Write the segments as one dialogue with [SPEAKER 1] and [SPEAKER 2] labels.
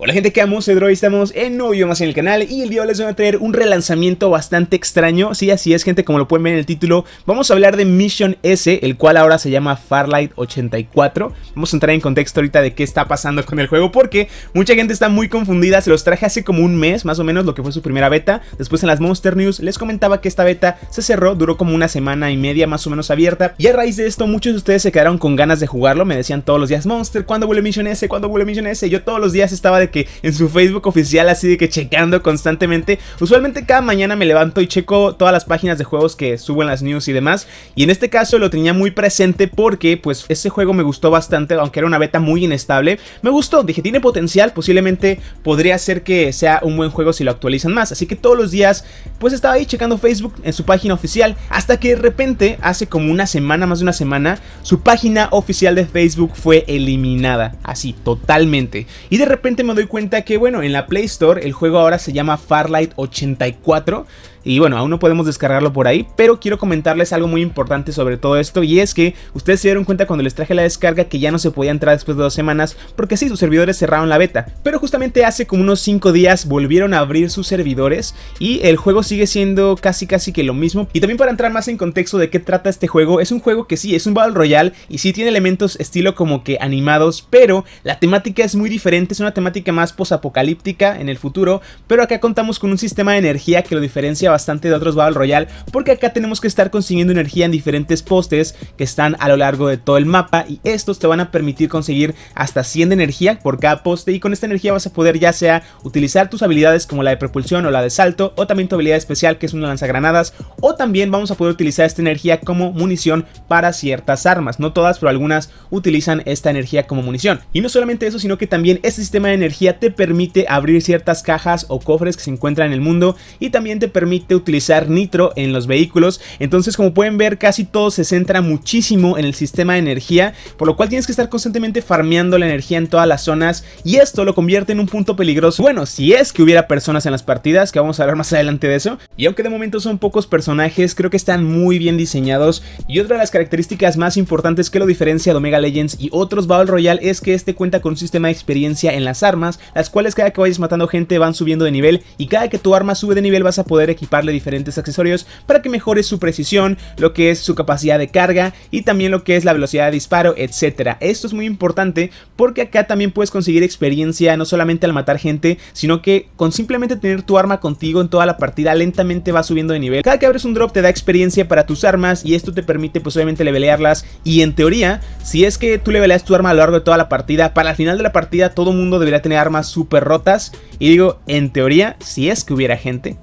[SPEAKER 1] Hola gente que amo, Hoy estamos en nuevo video más en el canal y el día de hoy les voy a traer un relanzamiento bastante extraño, sí, así es gente, como lo pueden ver en el título, vamos a hablar de Mission S, el cual ahora se llama Farlight 84, vamos a entrar en contexto ahorita de qué está pasando con el juego porque mucha gente está muy confundida, se los traje hace como un mes más o menos lo que fue su primera beta, después en las Monster News les comentaba que esta beta se cerró, duró como una semana y media más o menos abierta y a raíz de esto muchos de ustedes se quedaron con ganas de jugarlo, me decían todos los días Monster, ¿cuándo vuelve Mission S? ¿cuándo vuelve Mission S? Yo todos los días estaba de que en su Facebook oficial, así de que checando constantemente. Usualmente cada mañana me levanto y checo todas las páginas de juegos que subo en las news y demás. Y en este caso lo tenía muy presente porque pues ese juego me gustó bastante, aunque era una beta muy inestable. Me gustó, dije, tiene potencial, posiblemente podría ser que sea un buen juego si lo actualizan más. Así que todos los días pues estaba ahí checando Facebook en su página oficial. Hasta que de repente, hace como una semana, más de una semana, su página oficial de Facebook fue eliminada. Así, totalmente. Y de repente me doy cuenta que, bueno, en la Play Store el juego ahora se llama Farlight 84. Y bueno, aún no podemos descargarlo por ahí, pero quiero comentarles algo muy importante sobre todo esto y es que ustedes se dieron cuenta cuando les traje la descarga que ya no se podía entrar después de dos semanas porque sí, sus servidores cerraron la beta. Pero justamente hace como unos 5 días volvieron a abrir sus servidores y el juego sigue siendo casi casi que lo mismo. Y también para entrar más en contexto de qué trata este juego, es un juego que sí, es un Battle Royale y sí tiene elementos estilo como que animados, pero la temática es muy diferente, es una temática más apocalíptica en el futuro, pero acá contamos con un sistema de energía que lo diferencia bastante de otros Battle Royale, porque acá tenemos que estar consiguiendo energía en diferentes postes que están a lo largo de todo el mapa y estos te van a permitir conseguir hasta 100 de energía por cada poste y con esta energía vas a poder ya sea utilizar tus habilidades como la de propulsión o la de salto o también tu habilidad especial que es una lanzagranadas o también vamos a poder utilizar esta energía como munición para ciertas armas, no todas pero algunas utilizan esta energía como munición y no solamente eso sino que también este sistema de energía te permite abrir ciertas cajas o cofres que se encuentran en el mundo y también te permite utilizar nitro en los vehículos. Entonces como pueden ver casi todo se centra muchísimo en el sistema de energía, por lo cual tienes que estar constantemente farmeando la energía en todas las zonas y esto lo convierte en un punto peligroso. Bueno, si es que hubiera personas en las partidas, que vamos a hablar más adelante de eso. Y aunque de momento son pocos personajes, creo que están muy bien diseñados. Y otra de las características más importantes que lo diferencia de Omega Legends y otros Battle Royale es que este cuenta con un sistema de experiencia en las armas, las cuales cada que vayas matando gente van subiendo de nivel y cada que tu arma sube de nivel vas a poder equipar diferentes accesorios para que mejore su precisión, lo que es su capacidad de carga y también lo que es la velocidad de disparo, Etcétera Esto es muy importante porque acá también puedes conseguir experiencia no solamente al matar gente, sino que con simplemente tener tu arma contigo en toda la partida lentamente va subiendo de nivel. Cada que abres un drop te da experiencia para tus armas y esto te permite pues obviamente levelearlas y en teoría, si es que tú leveleas tu arma a lo largo de toda la partida, para el final de la partida todo mundo debería tener armas super rotas y digo en teoría si es que hubiera gente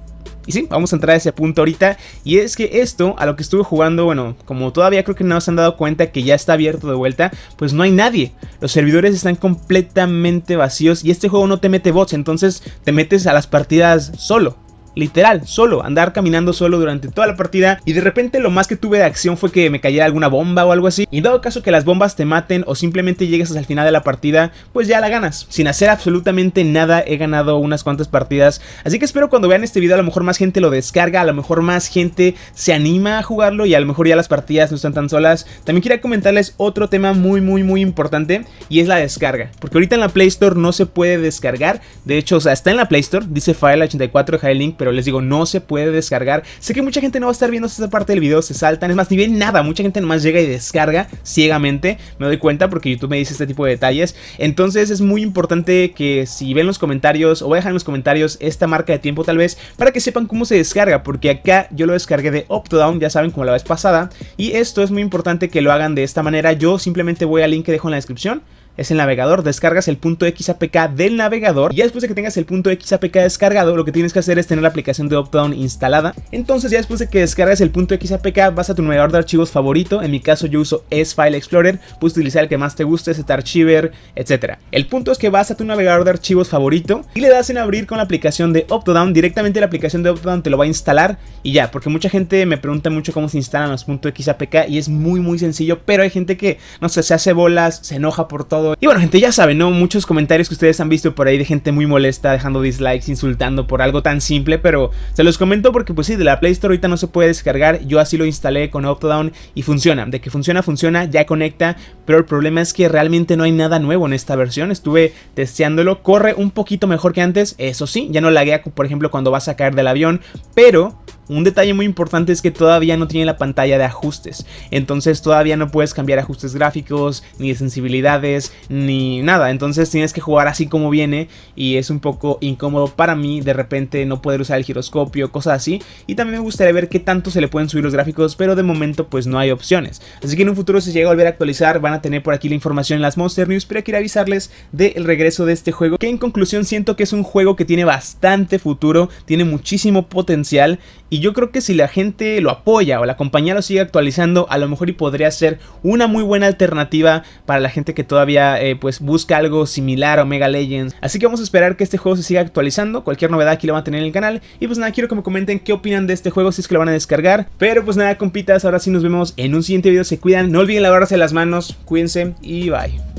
[SPEAKER 1] y sí, vamos a entrar a ese punto ahorita. Y es que esto, a lo que estuve jugando, bueno, como todavía creo que no se han dado cuenta que ya está abierto de vuelta, pues no hay nadie. Los servidores están completamente vacíos y este juego no te mete bots, entonces te metes a las partidas solo literal, solo, andar caminando solo durante toda la partida y de repente lo más que tuve de acción fue que me cayera alguna bomba o algo así. Y dado caso que las bombas te maten o simplemente llegues hasta el final de la partida, pues ya la ganas. Sin hacer absolutamente nada he ganado unas cuantas partidas, así que espero cuando vean este video a lo mejor más gente lo descarga, a lo mejor más gente se anima a jugarlo y a lo mejor ya las partidas no están tan solas. También quería comentarles otro tema muy muy muy importante y es la descarga, porque ahorita en la Play Store no se puede descargar, de hecho, o sea, está en la Play Store, dice File 84 High Link, pero pero les digo, no se puede descargar. Sé que mucha gente no va a estar viendo esta parte del video, se saltan, es más, ni ven nada, mucha gente nomás llega y descarga ciegamente, me doy cuenta porque YouTube me dice este tipo de detalles. Entonces es muy importante que si ven los comentarios, o voy a dejar en los comentarios esta marca de tiempo tal vez, para que sepan cómo se descarga, porque acá yo lo descargué de down ya saben, como la vez pasada, y esto es muy importante que lo hagan de esta manera, yo simplemente voy al link que dejo en la descripción, es el navegador, descargas el punto .xapk del navegador y después de que tengas el punto .xapk descargado, lo que tienes que hacer es tener la aplicación de Optodown instalada. Entonces ya después de que descargas el punto .xapk, vas a tu navegador de archivos favorito, en mi caso yo uso S File Explorer, puedes utilizar el que más te guste, Archiver, etc. El punto es que vas a tu navegador de archivos favorito y le das en abrir con la aplicación de Optodown, directamente la aplicación de Optodown te lo va a instalar y ya, porque mucha gente me pregunta mucho cómo se instalan los .xapk y es muy muy sencillo, pero hay gente que, no sé, se hace bolas, se enoja por todo y bueno, gente, ya saben, ¿no? Muchos comentarios que ustedes han visto por ahí de gente muy molesta, dejando dislikes, insultando por algo tan simple, pero se los comento porque pues sí, de la Play Store ahorita no se puede descargar, yo así lo instalé con Optodown y funciona, de que funciona, funciona, ya conecta, pero el problema es que realmente no hay nada nuevo en esta versión, estuve testeándolo, corre un poquito mejor que antes, eso sí, ya no laguea, por ejemplo, cuando vas a caer del avión, pero un detalle muy importante es que todavía no tiene la pantalla de ajustes, entonces todavía no puedes cambiar ajustes gráficos, ni de sensibilidades, ni nada, entonces tienes que jugar así como viene y es un poco incómodo para mí de repente no poder usar el giroscopio, cosas así, y también me gustaría ver qué tanto se le pueden subir los gráficos, pero de momento pues no hay opciones. Así que en un futuro si llega a volver a actualizar van a tener por aquí la información en las Monster News, pero quiero avisarles del regreso de este juego, que en conclusión siento que es un juego que tiene bastante futuro, tiene muchísimo potencial y yo creo que si la gente lo apoya o la compañía lo sigue actualizando, a lo mejor y podría ser una muy buena alternativa para la gente que todavía eh, pues busca algo similar a Omega Legends. Así que vamos a esperar que este juego se siga actualizando. Cualquier novedad aquí lo van a tener en el canal. Y pues nada, quiero que me comenten qué opinan de este juego, si es que lo van a descargar. Pero pues nada, compitas, ahora sí nos vemos en un siguiente video. Se cuidan, no olviden lavarse las manos, cuídense y bye.